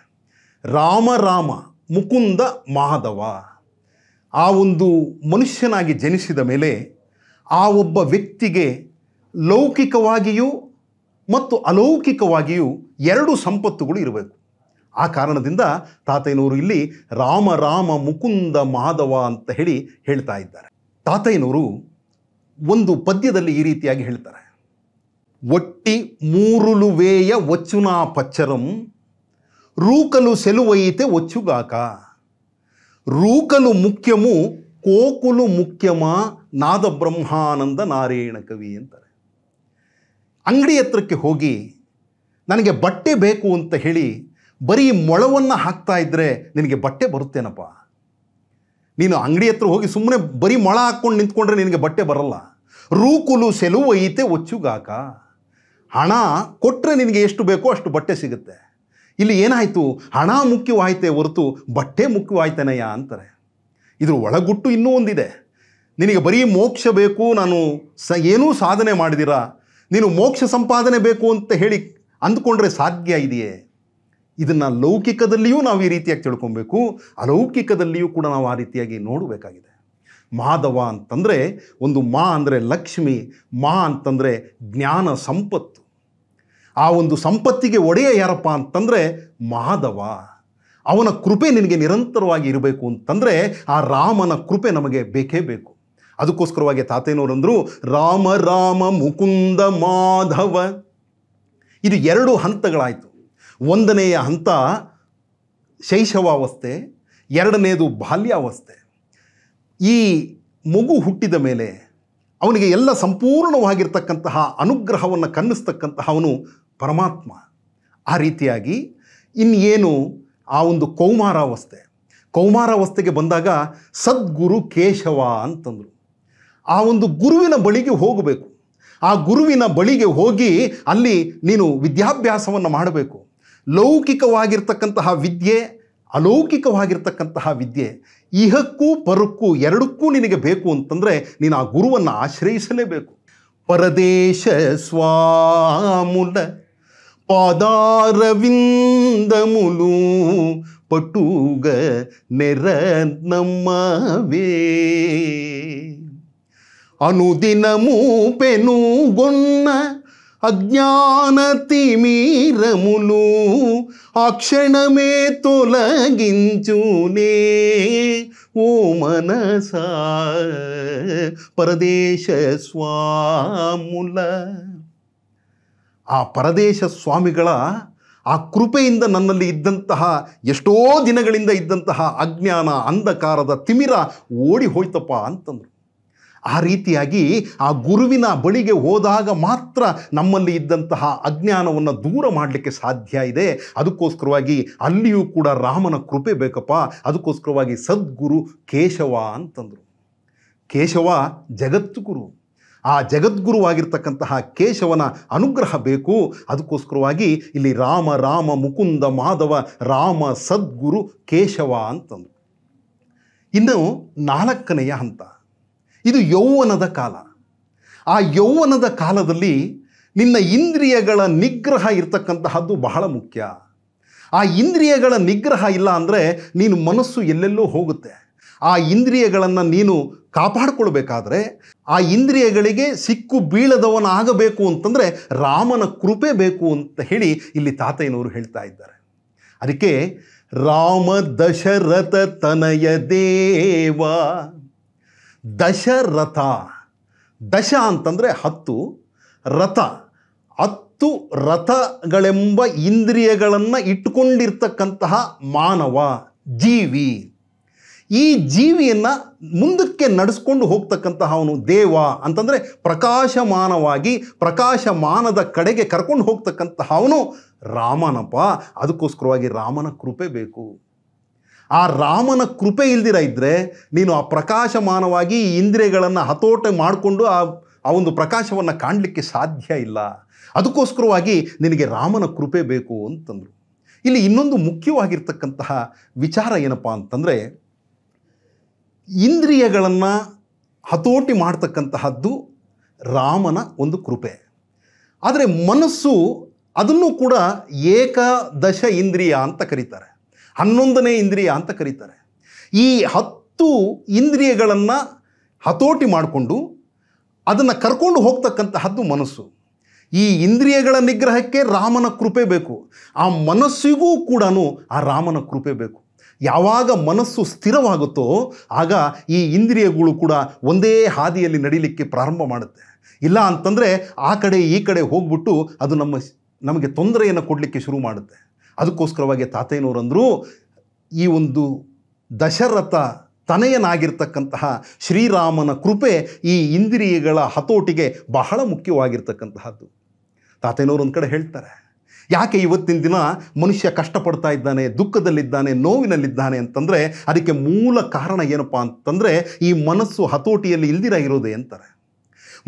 ರಾಮ ರಾಮ ಮುಕುಂದ ಮಾಧವ ಆ ಒಂದು ಮನುಷ್ಯನಾಗಿ ಜನಿಸಿದ ಮೇಲೆ ಆ ಒಬ್ಬ ವ್ಯಕ್ತಿಗೆ ಲೌಕಿಕವಾಗಿಯೂ ಮತ್ತು ಅಲೌಕಿಕವಾಗಿಯೂ ಎರಡು ಸಂಪತ್ತುಗಳು ಇರಬೇಕು ಆ ಕಾರಣದಿಂದ ತಾತಯ್ಯನವರು ಇಲ್ಲಿ ರಾಮ ರಾಮ ಮುಕುಂದ ಮಾಧವ ಅಂತ ಹೇಳಿ ಹೇಳ್ತಾ ಇದ್ದಾರೆ ತಾತಯ್ಯನವರು ಒಂದು ಪದ್ಯದಲ್ಲಿ ಈ ರೀತಿಯಾಗಿ ಹೇಳ್ತಾರೆ ಒಟ್ಟಿ ಮೂರುಲುವೇಯ ಒಚ್ಚುನಾ ಪಚ್ಚರಂ ರೂಕಲು ಸೆಲುವೈತೆ ಒಚ್ಚುಗಾಕಾ ರೂಕಲು ಮುಖ್ಯಮು ಕೋಕುಲು ಮುಖ್ಯಮ ನಾದ ಬ್ರಹ್ಮಾನಂದ ನಾರಾಯಣ ಕವಿ ಅಂತಾರೆ ಅಂಗಡಿ ಹತ್ರಕ್ಕೆ ಹೋಗಿ ನನಗೆ ಬಟ್ಟೆ ಬೇಕು ಅಂತ ಹೇಳಿ ಬರೀ ಮೊಳವನ್ನು ಹಾಕ್ತಾ ಇದ್ದರೆ ನಿನಗೆ ಬಟ್ಟೆ ಬರುತ್ತೇನಪ್ಪ ನೀನು ಅಂಗಡಿ ಹತ್ರ ಹೋಗಿ ಸುಮ್ಮನೆ ಬರೀ ಮೊಳ ಹಾಕ್ಕೊಂಡು ನಿಂತ್ಕೊಂಡ್ರೆ ನಿನಗೆ ಬಟ್ಟೆ ಬರಲ್ಲ ರೂಕುಲು ಸೆಲುವೈತೆ ಒಚ್ಚುಗಾಕ ಹಣ ಕೊಟ್ಟರೆ ನಿನಗೆ ಎಷ್ಟು ಬೇಕೋ ಅಷ್ಟು ಬಟ್ಟೆ ಸಿಗುತ್ತೆ ಇಲ್ಲಿ ಏನಾಯಿತು ಹಣ ಮುಖ್ಯವಾಯಿತೆ ಹೊರತು ಬಟ್ಟೆ ಮುಖ್ಯವಾಯ್ತೇನಯ್ಯ ಅಂತಾರೆ ಇದ್ರ ಒಳಗುಟ್ಟು ಇನ್ನೂ ಒಂದಿದೆ ನಿನಗೆ ಬರೀ ಮೋಕ್ಷ ಬೇಕು ನಾನು ಸ ಏನೂ ಸಾಧನೆ ಮಾಡಿದಿರಾ ನೀನು ಮೋಕ್ಷ ಸಂಪಾದನೆ ಬೇಕು ಅಂತ ಹೇಳಿ ಅಂದ್ಕೊಂಡ್ರೆ ಸಾಧ್ಯ ಇದೆಯೇ ಇದನ್ನು ಲೌಕಿಕದಲ್ಲಿಯೂ ನಾವು ಈ ರೀತಿಯಾಗಿ ತಿಳ್ಕೊಬೇಕು ಅಲೌಕಿಕದಲ್ಲಿಯೂ ಕೂಡ ನಾವು ಆ ರೀತಿಯಾಗಿ ನೋಡಬೇಕಾಗಿದೆ ಮಾಧವ ಅಂತಂದರೆ ಒಂದು ಮಾ ಅಂದರೆ ಲಕ್ಷ್ಮಿ ಮಾ ಅಂತಂದರೆ ಜ್ಞಾನ ಸಂಪತ್ತು ಆ ಒಂದು ಸಂಪತ್ತಿಗೆ ಒಡೆಯ ಯಾರಪ್ಪ ಅಂತಂದರೆ ಮಾಧವ ಅವನ ಕೃಪೆ ನಿನಗೆ ನಿರಂತರವಾಗಿ ಇರಬೇಕು ಅಂತಂದರೆ ಆ ರಾಮನ ಕೃಪೆ ನಮಗೆ ಬೇಕೇ ಬೇಕು ಅದಕ್ಕೋಸ್ಕರವಾಗಿ ತಾತೇನವರಂದರು ರಾಮ ರಾಮ ಮುಕುಂದ ಮಾಧವ ಇದು ಎರಡು ಹಂತಗಳಾಯಿತು ಒಂದನೆಯ ಹಂತ ಶೈಶವಾವಸ್ಥೆ ಎರಡನೆಯದು ಬಾಲ್ಯಾವಸ್ಥೆ ಈ ಮಗು ಹುಟ್ಟಿದ ಮೇಲೆ ಅವನಿಗೆ ಎಲ್ಲ ಸಂಪೂರ್ಣವಾಗಿರ್ತಕ್ಕಂತಹ ಅನುಗ್ರಹವನ್ನು ಕನ್ನಿಸ್ತಕ್ಕಂತಹ ಅವನು ಪರಮಾತ್ಮ ಆ ರೀತಿಯಾಗಿ ಇನ್ನೇನು ಆ ಒಂದು ಕೌಮಾರಾವಸ್ಥೆ ಕೌಮಾರಾವಸ್ಥೆಗೆ ಬಂದಾಗ ಸದ್ಗುರು ಕೇಶವ ಅಂತಂದರು ಆ ಒಂದು ಗುರುವಿನ ಬಳಿಗೆ ಹೋಗಬೇಕು ಆ ಗುರುವಿನ ಬಳಿಗೆ ಹೋಗಿ ಅಲ್ಲಿ ನೀನು ವಿದ್ಯಾಭ್ಯಾಸವನ್ನು ಮಾಡಬೇಕು ಲೌಕಿಕವಾಗಿರ್ತಕ್ಕಂತಹ ವಿದ್ಯೆ ಅಲೌಕಿಕವಾಗಿರ್ತಕ್ಕಂತಹ ವಿದ್ಯೆ ಇಹಕ್ಕೂ ಪರಕ್ಕೂ ಎರಡಕ್ಕೂ ನಿನಗೆ ಬೇಕು ಅಂತಂದರೆ ನೀನು ಆ ಗುರುವನ್ನು ಆಶ್ರಯಿಸಲೇಬೇಕು ಪರದೇಶ ಸ್ವಾಮುಲ పాదారవిందములు పట్టుగ నెరన్నమ్మవే అనుదినము పెనుగొన్న అజ్ఞాన తిమీరములు ఆ క్షణమే తొలగించునే ఓ మనసా పరదేశ స్వాముల ಆ ಪರದೇಶ ಸ್ವಾಮಿಗಳ ಆ ಕೃಪೆಯಿಂದ ನನ್ನಲ್ಲಿ ಇದ್ದಂತಹ ಎಷ್ಟೋ ದಿನಗಳಿಂದ ಇದ್ದಂತಹ ಅಜ್ಞಾನ ಅಂಧಕಾರದ ತಿಮಿರ ಓಡಿ ಹೋಯ್ತಪ್ಪ ಅಂತಂದರು ಆ ರೀತಿಯಾಗಿ ಆ ಗುರುವಿನ ಬಳಿಗೆ ಹೋದಾಗ ಮಾತ್ರ ನಮ್ಮಲ್ಲಿ ಇದ್ದಂತಹ ಅಜ್ಞಾನವನ್ನು ದೂರ ಮಾಡಲಿಕ್ಕೆ ಸಾಧ್ಯ ಇದೆ ಅದಕ್ಕೋಸ್ಕರವಾಗಿ ಅಲ್ಲಿಯೂ ಕೂಡ ರಾಮನ ಕೃಪೆ ಬೇಕಪ್ಪ ಅದಕ್ಕೋಸ್ಕರವಾಗಿ ಸದ್ಗುರು ಕೇಶವ ಅಂತಂದರು ಕೇಶವ ಜಗತ್ತು ಗುರು ಆ ಜಗದ್ಗುರುವಾಗಿರ್ತಕ್ಕಂತಹ ಕೇಶವನ ಅನುಗ್ರಹ ಬೇಕು ಅದಕ್ಕೋಸ್ಕರವಾಗಿ ಇಲ್ಲಿ ರಾಮ ರಾಮ ಮುಕುಂದ ಮಾಧವ ರಾಮ ಸದ್ಗುರು ಕೇಶವ ಅಂತಂದು ಇನ್ನು ನಾಲ್ಕನೆಯ ಹಂತ ಇದು ಯೌವನದ ಕಾಲ ಆ ಯೌವನದ ಕಾಲದಲ್ಲಿ ನಿನ್ನ ಇಂದ್ರಿಯಗಳ ನಿಗ್ರಹ ಇರತಕ್ಕಂತಹದ್ದು ಬಹಳ ಮುಖ್ಯ ಆ ಇಂದ್ರಿಯಗಳ ನಿಗ್ರಹ ಇಲ್ಲ ಅಂದರೆ ನೀನು ಮನಸ್ಸು ಎಲ್ಲೆಲ್ಲೋ ಹೋಗುತ್ತೆ ಆ ಇಂದ್ರಿಯಗಳನ್ನು ನೀನು ಕಾಪಾಡಿಕೊಳ್ಬೇಕಾದ್ರೆ ಆ ಇಂದ್ರಿಯಗಳಿಗೆ ಸಿಕ್ಕು ಬೀಳದವನಾಗಬೇಕು ಅಂತಂದರೆ ರಾಮನ ಕೃಪೆ ಬೇಕು ಅಂತ ಹೇಳಿ ಇಲ್ಲಿ ತಾತಯ್ಯನವರು ಹೇಳ್ತಾ ಇದ್ದಾರೆ ಅದಕ್ಕೆ ರಾಮ ದಶರಥ ತನಯ ದೇವ ದಶರಥ ದಶ ಅಂತಂದರೆ ಹತ್ತು ರಥ ಹತ್ತು ರಥಗಳೆಂಬ ಇಂದ್ರಿಯಗಳನ್ನು ಇಟ್ಟುಕೊಂಡಿರ್ತಕ್ಕಂತಹ ಮಾನವ ಜೀವಿ ಈ ಜೀವಿಯನ್ನು ಮುಂದಕ್ಕೆ ನಡೆಸ್ಕೊಂಡು ಹೋಗ್ತಕ್ಕಂತಹ ಅವನು ದೇವ ಅಂತಂದರೆ ಪ್ರಕಾಶಮಾನವಾಗಿ ಪ್ರಕಾಶಮಾನದ ಕಡೆಗೆ ಕರ್ಕೊಂಡು ಹೋಗ್ತಕ್ಕಂತಹ ಅವನು ರಾಮನಪ್ಪ ಅದಕ್ಕೋಸ್ಕರವಾಗಿ ರಾಮನ ಕೃಪೆ ಬೇಕು ಆ ರಾಮನ ಕೃಪೆ ಇಲ್ದಿರ ಇದ್ದರೆ ನೀನು ಆ ಪ್ರಕಾಶಮಾನವಾಗಿ ಇಂದ್ರಿಯಗಳನ್ನು ಹತೋಟ ಮಾಡಿಕೊಂಡು ಆ ಆ ಒಂದು ಪ್ರಕಾಶವನ್ನು ಕಾಣಲಿಕ್ಕೆ ಸಾಧ್ಯ ಇಲ್ಲ ಅದಕ್ಕೋಸ್ಕರವಾಗಿ ನಿನಗೆ ರಾಮನ ಕೃಪೆ ಬೇಕು ಅಂತಂದರು ಇಲ್ಲಿ ಇನ್ನೊಂದು ಮುಖ್ಯವಾಗಿರ್ತಕ್ಕಂತಹ ವಿಚಾರ ಏನಪ್ಪ ಅಂತಂದರೆ ಇಂದ್ರಿಯಗಳನ್ನು ಹತೋಟಿ ಮಾಡ್ತಕ್ಕಂತಹದ್ದು ರಾಮನ ಒಂದು ಕೃಪೆ ಆದರೆ ಮನಸ್ಸು ಅದನ್ನು ಕೂಡ ಏಕಾದಶ ಇಂದ್ರಿಯ ಅಂತ ಕರೀತಾರೆ ಹನ್ನೊಂದನೇ ಇಂದ್ರಿಯ ಅಂತ ಕರೀತಾರೆ ಈ ಹತ್ತು ಇಂದ್ರಿಯಗಳನ್ನು ಹತೋಟಿ ಮಾಡಿಕೊಂಡು ಅದನ್ನು ಕರ್ಕೊಂಡು ಹೋಗ್ತಕ್ಕಂತಹದ್ದು ಮನಸ್ಸು ಈ ಇಂದ್ರಿಯಗಳ ನಿಗ್ರಹಕ್ಕೆ ರಾಮನ ಕೃಪೆ ಬೇಕು ಆ ಮನಸ್ಸಿಗೂ ಕೂಡ ಆ ರಾಮನ ಕೃಪೆ ಬೇಕು ಯಾವಾಗ ಮನಸ್ಸು ಸ್ಥಿರವಾಗುತ್ತೋ ಆಗ ಈ ಇಂದ್ರಿಯಗಳು ಕೂಡ ಒಂದೇ ಹಾದಿಯಲ್ಲಿ ನಡೀಲಿಕ್ಕೆ ಪ್ರಾರಂಭ ಮಾಡುತ್ತೆ ಇಲ್ಲ ಅಂತಂದರೆ ಆ ಕಡೆ ಈ ಕಡೆ ಹೋಗ್ಬಿಟ್ಟು ಅದು ನಮ್ಮ ನಮಗೆ ತೊಂದರೆಯನ್ನು ಕೊಡಲಿಕ್ಕೆ ಶುರು ಮಾಡುತ್ತೆ ಅದಕ್ಕೋಸ್ಕರವಾಗಿ ತಾತಯ್ಯನವರಂದರೂ ಈ ಒಂದು ದಶರಥ ತನೆಯನಾಗಿರ್ತಕ್ಕಂತಹ ಶ್ರೀರಾಮನ ಕೃಪೆ ಈ ಇಂದ್ರಿಯಗಳ ಹತೋಟಿಗೆ ಬಹಳ ಮುಖ್ಯವಾಗಿರ್ತಕ್ಕಂತಹದ್ದು ತಾತಯ್ಯನವರು ಒಂದು ಕಡೆ ಹೇಳ್ತಾರೆ ಯಾಕೆ ಇವತ್ತಿನ ದಿನ ಮನುಷ್ಯ ಕಷ್ಟಪಡ್ತಾ ಇದ್ದಾನೆ ದುಃಖದಲ್ಲಿದ್ದಾನೆ ನೋವಿನಲ್ಲಿದ್ದಾನೆ ಅಂತಂದರೆ ಅದಕ್ಕೆ ಮೂಲ ಕಾರಣ ಏನಪ್ಪ ಅಂತಂದರೆ ಈ ಮನಸ್ಸು ಹತೋಟಿಯಲ್ಲಿ ಇಲ್ದಿರ ಇರೋದೆ ಅಂತಾರೆ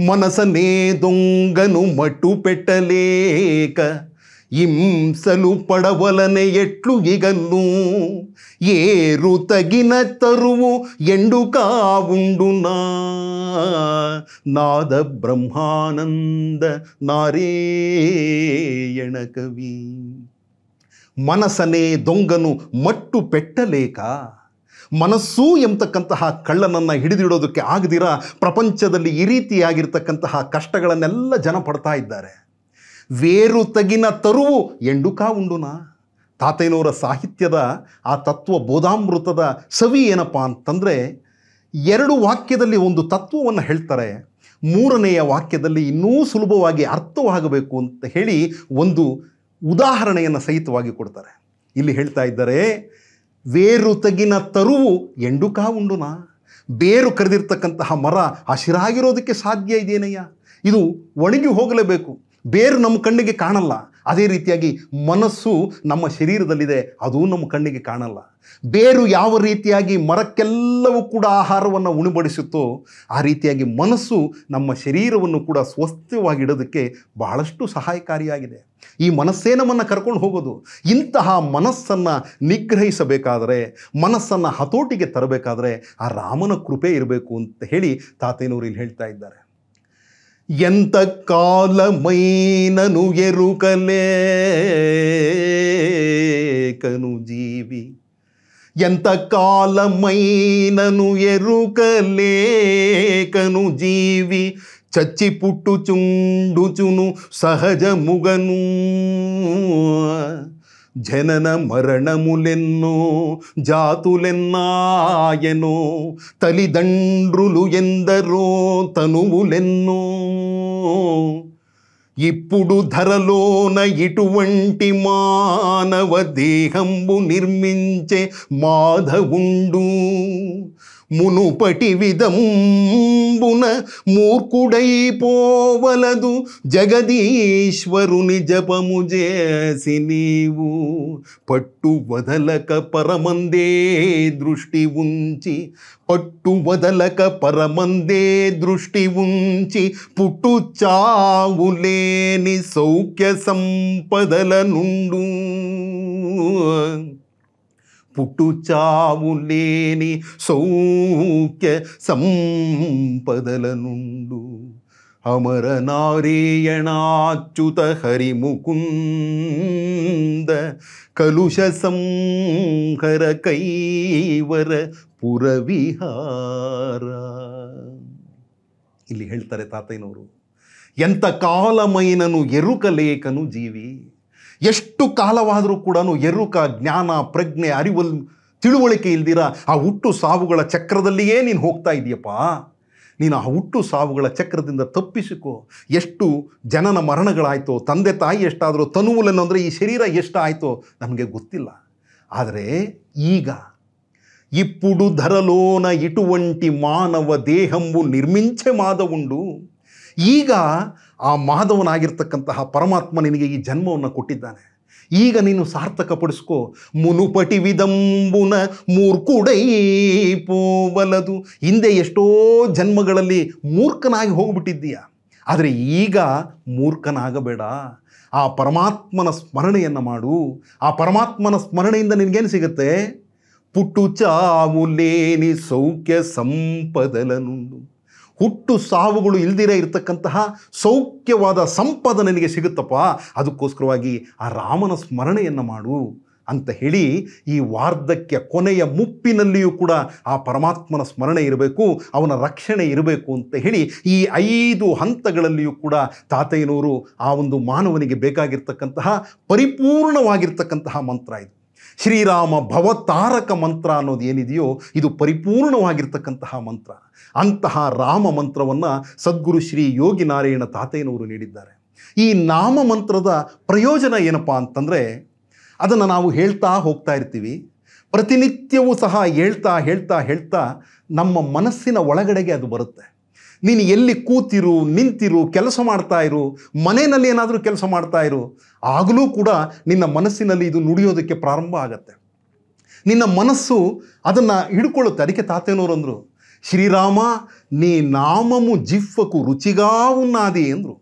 ಮನಸನೇ ದೊಂಗನು ಮಟು ಪೆಟ್ಟಲೇಕ ಹಿಂಸಲು ಪಡವಲನೆ ಎಟ್ಲು ಇಗನ್ನು ಏರು ತಗಿನ ತರುವು ಎಂಡು ಕಾವುಂಡು ನಾದ ಬ್ರಹ್ಮಾನಂದ నారేయణ ಕವಿ ಮನಸನೇ ದೊಂಗನು ಮಟ್ಟು ಪೆಟ್ಟಲೇಕ ಮನಸ್ಸು ಎಂಬತಕ್ಕಂತಹ ಕಳ್ಳನನ್ನು ಹಿಡಿದಿಡೋದಕ್ಕೆ ಆಗದಿರ ಪ್ರಪಂಚದಲ್ಲಿ ಈ ರೀತಿಯಾಗಿರ್ತಕ್ಕಂತಹ ಕಷ್ಟಗಳನ್ನೆಲ್ಲ ಜನ ಪಡ್ತಾ ಇದ್ದಾರೆ ವೇರು ತಗಿನ ತರುವು ಎಂಡುಕಾ ಉಂಡುನಾ ತಾತಯ್ಯನವರ ಸಾಹಿತ್ಯದ ಆ ತತ್ವ ಬೋಧಾಮೃತದ ಸವಿ ಏನಪ್ಪ ಅಂತಂದರೆ ಎರಡು ವಾಕ್ಯದಲ್ಲಿ ಒಂದು ತತ್ವವನ್ನು ಹೇಳ್ತಾರೆ ಮೂರನೆಯ ವಾಕ್ಯದಲ್ಲಿ ಇನ್ನೂ ಸುಲಭವಾಗಿ ಅರ್ಥವಾಗಬೇಕು ಅಂತ ಹೇಳಿ ಒಂದು ಉದಾಹರಣೆಯನ್ನು ಸಹಿತವಾಗಿ ಕೊಡ್ತಾರೆ ಇಲ್ಲಿ ಹೇಳ್ತಾ ಇದ್ದಾರೆ ವೇರು ತಗಿನ ತರುವು ಎಂಡುಕಾ ಉಂಡುನಾ ಬೇರು ಕರೆದಿರ್ತಕ್ಕಂತಹ ಮರ ಹಸಿರಾಗಿರೋದಕ್ಕೆ ಸಾಧ್ಯ ಇದೇನಯ್ಯ ಇದು ಒಣಗಿ ಹೋಗಲೇಬೇಕು ಬೇರು ನಮ್ಮ ಕಣ್ಣಿಗೆ ಕಾಣಲ್ಲ ಅದೇ ರೀತಿಯಾಗಿ ಮನಸ್ಸು ನಮ್ಮ ಶರೀರದಲ್ಲಿದೆ ಅದು ನಮ್ಮ ಕಣ್ಣಿಗೆ ಕಾಣಲ್ಲ ಬೇರು ಯಾವ ರೀತಿಯಾಗಿ ಮರಕ್ಕೆಲ್ಲವೂ ಕೂಡ ಆಹಾರವನ್ನು ಉಣಬಡಿಸುತ್ತೋ ಆ ರೀತಿಯಾಗಿ ಮನಸ್ಸು ನಮ್ಮ ಶರೀರವನ್ನು ಕೂಡ ಸ್ವಸ್ಥವಾಗಿಡೋದಕ್ಕೆ ಬಹಳಷ್ಟು ಸಹಾಯಕಾರಿಯಾಗಿದೆ ಈ ಮನಸ್ಸೇ ನಮ್ಮನ್ನು ಕರ್ಕೊಂಡು ಹೋಗೋದು ಇಂತಹ ಮನಸ್ಸನ್ನು ನಿಗ್ರಹಿಸಬೇಕಾದರೆ ಮನಸ್ಸನ್ನು ಹತೋಟಿಗೆ ತರಬೇಕಾದರೆ ಆ ರಾಮನ ಕೃಪೆ ಇರಬೇಕು ಅಂತ ಹೇಳಿ ತಾತೇನವರು ಇಲ್ಲಿ ಹೇಳ್ತಾ ಇದ್ದಾರೆ ఎంత కాలమైనను కను జీవి ఎంత కాలమైనను కను జీవి చచ్చి పుట్టుచుండుచును సహజముగను జనన మరణములెన్నో జాతులెన్నాయనో తల్లిదండ్రులు ఎందరో తనువులెన్నో ఇప్పుడు ధరలోన ఇటువంటి మానవ దేహంబు నిర్మించే మాధవుండు మునుపటి విధంబున మూర్ఖుడైపోవలదు జగదీశ్వరుని జపము చేసి నీవు పట్టు వదలక పరమందే దృష్టి ఉంచి పట్టు వదలక పరమందే దృష్టి ఉంచి పుట్టు చావులేని సౌఖ్య సంపదల నుండు ಪುಟು ಚಾವು ಸೌಖ್ಯ ಸಂಪದಲನುಂಡು ಅಮರ ನಾರೇಯಣಾಚ್ಯುತ ಹರಿಮುಕುಂದ ಕಲುಷ ಕೈವರ ಪುರವಿಹಾರ ಇಲ್ಲಿ ಹೇಳ್ತಾರೆ ತಾತಯ್ಯನವರು ಎಂತ ಕಾಲಮೈನನು ಎರುಕಲೇಕನು ಜೀವಿ ಎಷ್ಟು ಕಾಲವಾದರೂ ಕೂಡ ಎರುಕ ಜ್ಞಾನ ಪ್ರಜ್ಞೆ ಅರಿವಲ್ ತಿಳುವಳಿಕೆ ಇಲ್ದಿರ ಆ ಹುಟ್ಟು ಸಾವುಗಳ ಚಕ್ರದಲ್ಲಿಯೇ ನೀನು ಹೋಗ್ತಾ ಇದೆಯಪ್ಪ ನೀನು ಆ ಹುಟ್ಟು ಸಾವುಗಳ ಚಕ್ರದಿಂದ ತಪ್ಪಿಸಿಕೋ ಎಷ್ಟು ಜನನ ಮರಣಗಳಾಯಿತು ತಂದೆ ತಾಯಿ ಎಷ್ಟಾದರೂ ತನುವುಲನ್ನು ಅಂದರೆ ಈ ಶರೀರ ಎಷ್ಟಾಯಿತೋ ನಮಗೆ ಗೊತ್ತಿಲ್ಲ ಆದರೆ ಈಗ ಇಪ್ಪುಡು ಧರಲೋನ ಮಾನವ ಮಾನವ ದೇಹಂಬು ಮಾದ ಉಂಡು ಈಗ ಆ ಮಾಧವನಾಗಿರ್ತಕ್ಕಂತಹ ಪರಮಾತ್ಮ ನಿನಗೆ ಈ ಜನ್ಮವನ್ನು ಕೊಟ್ಟಿದ್ದಾನೆ ಈಗ ನೀನು ಸಾರ್ಥಕಪಡಿಸ್ಕೋ ಮುನುಪಟಿ ವಿದಂಬುನ ಮೂರ್ಖುಡೈ ಪೂಬಲದು ಹಿಂದೆ ಎಷ್ಟೋ ಜನ್ಮಗಳಲ್ಲಿ ಮೂರ್ಖನಾಗಿ ಹೋಗ್ಬಿಟ್ಟಿದ್ದೀಯ ಆದರೆ ಈಗ ಮೂರ್ಖನಾಗಬೇಡ ಆ ಪರಮಾತ್ಮನ ಸ್ಮರಣೆಯನ್ನು ಮಾಡು ಆ ಪರಮಾತ್ಮನ ಸ್ಮರಣೆಯಿಂದ ನಿನಗೇನು ಸಿಗುತ್ತೆ ಪುಟ್ಟು ಚಾವು ಲೇನಿ ಸೌಖ್ಯ ಸಂಪದಲನುಂಡು ಹುಟ್ಟು ಸಾವುಗಳು ಇಲ್ದಿರೇ ಇರತಕ್ಕಂತಹ ಸೌಖ್ಯವಾದ ಸಂಪದ ನನಗೆ ಸಿಗುತ್ತಪ್ಪ ಅದಕ್ಕೋಸ್ಕರವಾಗಿ ಆ ರಾಮನ ಸ್ಮರಣೆಯನ್ನು ಮಾಡು ಅಂತ ಹೇಳಿ ಈ ವಾರ್ಧಕ್ಯ ಕೊನೆಯ ಮುಪ್ಪಿನಲ್ಲಿಯೂ ಕೂಡ ಆ ಪರಮಾತ್ಮನ ಸ್ಮರಣೆ ಇರಬೇಕು ಅವನ ರಕ್ಷಣೆ ಇರಬೇಕು ಅಂತ ಹೇಳಿ ಈ ಐದು ಹಂತಗಳಲ್ಲಿಯೂ ಕೂಡ ತಾತಯ್ಯನವರು ಆ ಒಂದು ಮಾನವನಿಗೆ ಬೇಕಾಗಿರ್ತಕ್ಕಂತಹ ಪರಿಪೂರ್ಣವಾಗಿರ್ತಕ್ಕಂತಹ ಮಂತ್ರ ಇದು ಶ್ರೀರಾಮ ಭವತಾರಕ ಮಂತ್ರ ಅನ್ನೋದು ಏನಿದೆಯೋ ಇದು ಪರಿಪೂರ್ಣವಾಗಿರ್ತಕ್ಕಂತಹ ಮಂತ್ರ ಅಂತಹ ರಾಮ ಮಂತ್ರವನ್ನು ಸದ್ಗುರು ಶ್ರೀ ಯೋಗಿ ನಾರಾಯಣ ತಾತಯ್ಯನವರು ನೀಡಿದ್ದಾರೆ ಈ ನಾಮ ಮಂತ್ರದ ಪ್ರಯೋಜನ ಏನಪ್ಪ ಅಂತಂದರೆ ಅದನ್ನು ನಾವು ಹೇಳ್ತಾ ಹೋಗ್ತಾ ಇರ್ತೀವಿ ಪ್ರತಿನಿತ್ಯವೂ ಸಹ ಹೇಳ್ತಾ ಹೇಳ್ತಾ ಹೇಳ್ತಾ ನಮ್ಮ ಮನಸ್ಸಿನ ಒಳಗಡೆಗೆ ಅದು ಬರುತ್ತೆ ನೀನು ಎಲ್ಲಿ ಕೂತಿರು ನಿಂತಿರು ಕೆಲಸ ಮಾಡ್ತಾ ಇರು ಮನೆಯಲ್ಲಿ ಏನಾದರೂ ಕೆಲಸ ಮಾಡ್ತಾ ಇರು ಆಗಲೂ ಕೂಡ ನಿನ್ನ ಮನಸ್ಸಿನಲ್ಲಿ ಇದು ನುಡಿಯೋದಕ್ಕೆ ಪ್ರಾರಂಭ ಆಗತ್ತೆ ನಿನ್ನ ಮನಸ್ಸು ಅದನ್ನು ಹಿಡ್ಕೊಳ್ಳುತ್ತೆ ಅದಕ್ಕೆ ತಾತೇನೋರಂದರು ಶ್ರೀರಾಮ ನೀ ನಾಮಮು ರುಚಿಗಾವು ರುಚಿಗಾವುನ್ನಾದಿ ಅಂದರು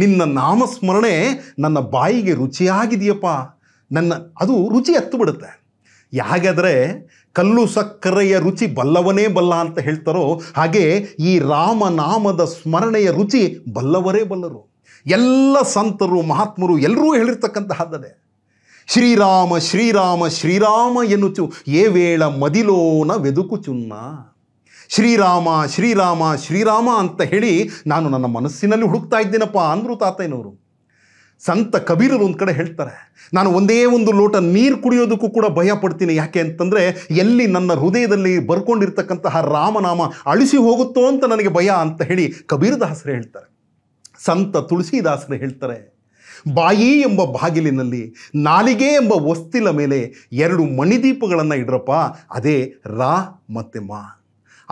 ನಿನ್ನ ನಾಮಸ್ಮರಣೆ ನನ್ನ ಬಾಯಿಗೆ ರುಚಿಯಾಗಿದೆಯಪ್ಪ ನನ್ನ ಅದು ರುಚಿ ಹತ್ತು ಬಿಡುತ್ತೆ ಕಲ್ಲು ಸಕ್ಕರೆಯ ರುಚಿ ಬಲ್ಲವನೇ ಬಲ್ಲ ಅಂತ ಹೇಳ್ತಾರೋ ಹಾಗೆ ಈ ರಾಮನಾಮದ ಸ್ಮರಣೆಯ ರುಚಿ ಬಲ್ಲವರೇ ಬಲ್ಲರು ಎಲ್ಲ ಸಂತರು ಮಹಾತ್ಮರು ಎಲ್ಲರೂ ಹೇಳಿರ್ತಕ್ಕಂತಹದ್ದದೆ ಶ್ರೀರಾಮ ಶ್ರೀರಾಮ ಶ್ರೀರಾಮ ಎನ್ನುಚು ಏ ವೇಳ ಮದಿಲೋನ ವೆದುಕು ಚುನ್ನ ಶ್ರೀರಾಮ ಶ್ರೀರಾಮ ಶ್ರೀರಾಮ ಅಂತ ಹೇಳಿ ನಾನು ನನ್ನ ಮನಸ್ಸಿನಲ್ಲಿ ಹುಡುಕ್ತಾ ಇದ್ದೀನಪ್ಪ ಅಂದರು ತಾತಯ್ಯನವರು ಸಂತ ಕಬೀರರು ಒಂದು ಕಡೆ ಹೇಳ್ತಾರೆ ನಾನು ಒಂದೇ ಒಂದು ಲೋಟ ನೀರು ಕುಡಿಯೋದಕ್ಕೂ ಕೂಡ ಭಯ ಪಡ್ತೀನಿ ಯಾಕೆ ಅಂತಂದರೆ ಎಲ್ಲಿ ನನ್ನ ಹೃದಯದಲ್ಲಿ ಬರ್ಕೊಂಡಿರ್ತಕ್ಕಂತಹ ರಾಮನಾಮ ಅಳಿಸಿ ಹೋಗುತ್ತೋ ಅಂತ ನನಗೆ ಭಯ ಅಂತ ಹೇಳಿ ಕಬೀರದಾಸರು ಹೇಳ್ತಾರೆ ಸಂತ ತುಳಸಿದಾಸರು ಹೇಳ್ತಾರೆ ಬಾಯಿ ಎಂಬ ಬಾಗಿಲಿನಲ್ಲಿ ನಾಲಿಗೆ ಎಂಬ ವಸ್ತಿಲ ಮೇಲೆ ಎರಡು ಮಣಿದೀಪಗಳನ್ನು ಇಡ್ರಪ್ಪ ಅದೇ ರಾ ಮತ್ತು ಮಾ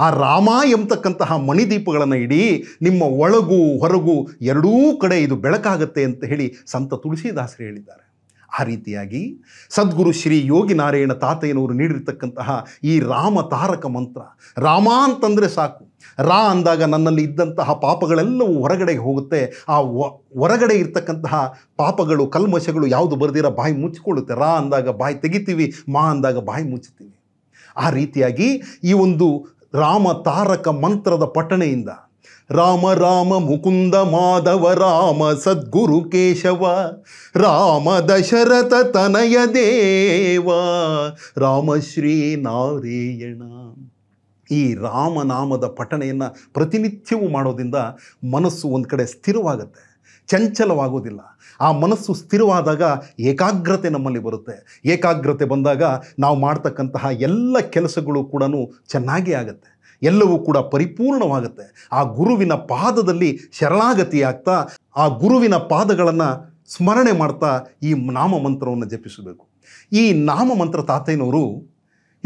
ಆ ರಾಮ ಎಂಬತಕ್ಕಂತಹ ಮಣಿದೀಪಗಳನ್ನು ಇಡೀ ನಿಮ್ಮ ಒಳಗೂ ಹೊರಗೂ ಎರಡೂ ಕಡೆ ಇದು ಬೆಳಕಾಗತ್ತೆ ಅಂತ ಹೇಳಿ ಸಂತ ತುಳಸಿದಾಸರು ಹೇಳಿದ್ದಾರೆ ಆ ರೀತಿಯಾಗಿ ಸದ್ಗುರು ಶ್ರೀ ಯೋಗಿ ನಾರಾಯಣ ತಾತಯ್ಯನವರು ನೀಡಿರ್ತಕ್ಕಂತಹ ಈ ರಾಮ ತಾರಕ ಮಂತ್ರ ರಾಮ ಅಂತಂದರೆ ಸಾಕು ರಾ ಅಂದಾಗ ನನ್ನಲ್ಲಿ ಇದ್ದಂತಹ ಪಾಪಗಳೆಲ್ಲವೂ ಹೊರಗಡೆಗೆ ಹೋಗುತ್ತೆ ಆ ಹೊರಗಡೆ ಇರ್ತಕ್ಕಂತಹ ಪಾಪಗಳು ಕಲ್ಮಶಗಳು ಯಾವುದು ಬರೆದಿರೋ ಬಾಯಿ ಮುಚ್ಚಿಕೊಳ್ಳುತ್ತೆ ರಾ ಅಂದಾಗ ಬಾಯಿ ತೆಗಿತೀವಿ ಮಾ ಅಂದಾಗ ಬಾಯಿ ಮುಚ್ಚುತ್ತೀವಿ ಆ ರೀತಿಯಾಗಿ ಈ ಒಂದು ರಾಮ ತಾರಕ ಮಂತ್ರದ ಪಠಣೆಯಿಂದ ರಾಮ ರಾಮ ಮುಕುಂದ ಮಾಧವ ರಾಮ ಸದ್ಗುರು ಕೇಶವ ರಾಮ ದಶರಥ ತನಯ ದೇವ ರಾಮಶ್ರೀ ನಾರಾಯಣ ಈ ರಾಮನಾಮದ ಪಠಣೆಯನ್ನು ಪ್ರತಿನಿತ್ಯವೂ ಮಾಡೋದ್ರಿಂದ ಮನಸ್ಸು ಒಂದು ಕಡೆ ಸ್ಥಿರವಾಗುತ್ತೆ ಚಂಚಲವಾಗೋದಿಲ್ಲ ಆ ಮನಸ್ಸು ಸ್ಥಿರವಾದಾಗ ಏಕಾಗ್ರತೆ ನಮ್ಮಲ್ಲಿ ಬರುತ್ತೆ ಏಕಾಗ್ರತೆ ಬಂದಾಗ ನಾವು ಮಾಡ್ತಕ್ಕಂತಹ ಎಲ್ಲ ಕೆಲಸಗಳು ಕೂಡ ಚೆನ್ನಾಗೇ ಆಗುತ್ತೆ ಎಲ್ಲವೂ ಕೂಡ ಪರಿಪೂರ್ಣವಾಗುತ್ತೆ ಆ ಗುರುವಿನ ಪಾದದಲ್ಲಿ ಆಗ್ತಾ ಆ ಗುರುವಿನ ಪಾದಗಳನ್ನು ಸ್ಮರಣೆ ಮಾಡ್ತಾ ಈ ನಾಮ ಮಂತ್ರವನ್ನು ಜಪಿಸಬೇಕು ಈ ನಾಮ ಮಂತ್ರ ತಾತಯ್ಯನವರು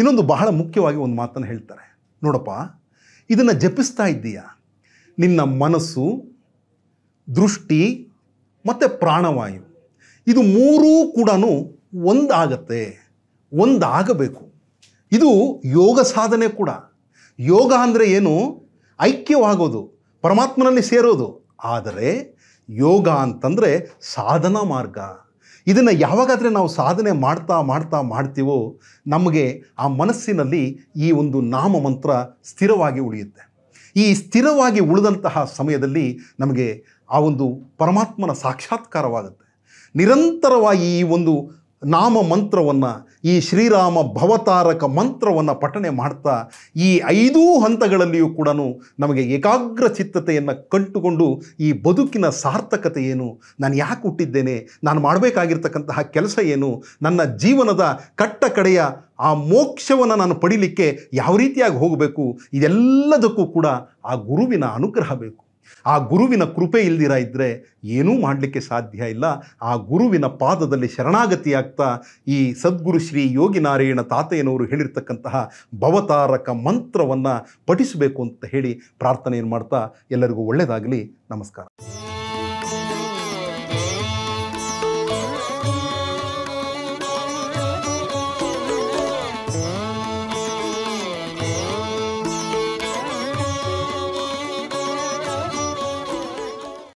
ಇನ್ನೊಂದು ಬಹಳ ಮುಖ್ಯವಾಗಿ ಒಂದು ಮಾತನ್ನು ಹೇಳ್ತಾರೆ ನೋಡಪ್ಪ ಇದನ್ನು ಜಪಿಸ್ತಾ ಇದ್ದೀಯಾ ನಿನ್ನ ಮನಸ್ಸು ದೃಷ್ಟಿ ಮತ್ತು ಪ್ರಾಣವಾಯು ಇದು ಮೂರೂ ಕೂಡ ಒಂದಾಗತ್ತೆ ಒಂದಾಗಬೇಕು ಇದು ಯೋಗ ಸಾಧನೆ ಕೂಡ ಯೋಗ ಅಂದರೆ ಏನು ಐಕ್ಯವಾಗೋದು ಪರಮಾತ್ಮನಲ್ಲಿ ಸೇರೋದು ಆದರೆ ಯೋಗ ಅಂತಂದರೆ ಸಾಧನಾ ಮಾರ್ಗ ಇದನ್ನು ಯಾವಾಗಾದರೆ ನಾವು ಸಾಧನೆ ಮಾಡ್ತಾ ಮಾಡ್ತಾ ಮಾಡ್ತೀವೋ ನಮಗೆ ಆ ಮನಸ್ಸಿನಲ್ಲಿ ಈ ಒಂದು ನಾಮ ಮಂತ್ರ ಸ್ಥಿರವಾಗಿ ಉಳಿಯುತ್ತೆ ಈ ಸ್ಥಿರವಾಗಿ ಉಳಿದಂತಹ ಸಮಯದಲ್ಲಿ ನಮಗೆ ಆ ಒಂದು ಪರಮಾತ್ಮನ ಸಾಕ್ಷಾತ್ಕಾರವಾಗುತ್ತೆ ನಿರಂತರವಾಗಿ ಈ ಒಂದು ನಾಮ ಮಂತ್ರವನ್ನು ಈ ಶ್ರೀರಾಮ ಭವತಾರಕ ಮಂತ್ರವನ್ನು ಪಠಣೆ ಮಾಡ್ತಾ ಈ ಐದೂ ಹಂತಗಳಲ್ಲಿಯೂ ಕೂಡ ನಮಗೆ ಏಕಾಗ್ರ ಚಿತ್ತತೆಯನ್ನು ಕಂಟುಕೊಂಡು ಈ ಬದುಕಿನ ಸಾರ್ಥಕತೆ ಏನು ನಾನು ಯಾಕೆ ಹುಟ್ಟಿದ್ದೇನೆ ನಾನು ಮಾಡಬೇಕಾಗಿರ್ತಕ್ಕಂತಹ ಕೆಲಸ ಏನು ನನ್ನ ಜೀವನದ ಕಟ್ಟ ಕಡೆಯ ಆ ಮೋಕ್ಷವನ್ನು ನಾನು ಪಡಿಲಿಕ್ಕೆ ಯಾವ ರೀತಿಯಾಗಿ ಹೋಗಬೇಕು ಇದೆಲ್ಲದಕ್ಕೂ ಕೂಡ ಆ ಗುರುವಿನ ಅನುಗ್ರಹ ಬೇಕು ಆ ಗುರುವಿನ ಕೃಪೆ ಇಲ್ದಿರ ಇದ್ದರೆ ಏನೂ ಮಾಡಲಿಕ್ಕೆ ಸಾಧ್ಯ ಇಲ್ಲ ಆ ಗುರುವಿನ ಪಾದದಲ್ಲಿ ಶರಣಾಗತಿಯಾಗ್ತಾ ಈ ಸದ್ಗುರು ಶ್ರೀ ನಾರಾಯಣ ತಾತಯ್ಯನವರು ಹೇಳಿರ್ತಕ್ಕಂತಹ ಭವತಾರಕ ಮಂತ್ರವನ್ನು ಪಠಿಸಬೇಕು ಅಂತ ಹೇಳಿ ಪ್ರಾರ್ಥನೆಯನ್ನು ಮಾಡ್ತಾ ಎಲ್ಲರಿಗೂ ಒಳ್ಳೆಯದಾಗಲಿ ನಮಸ್ಕಾರ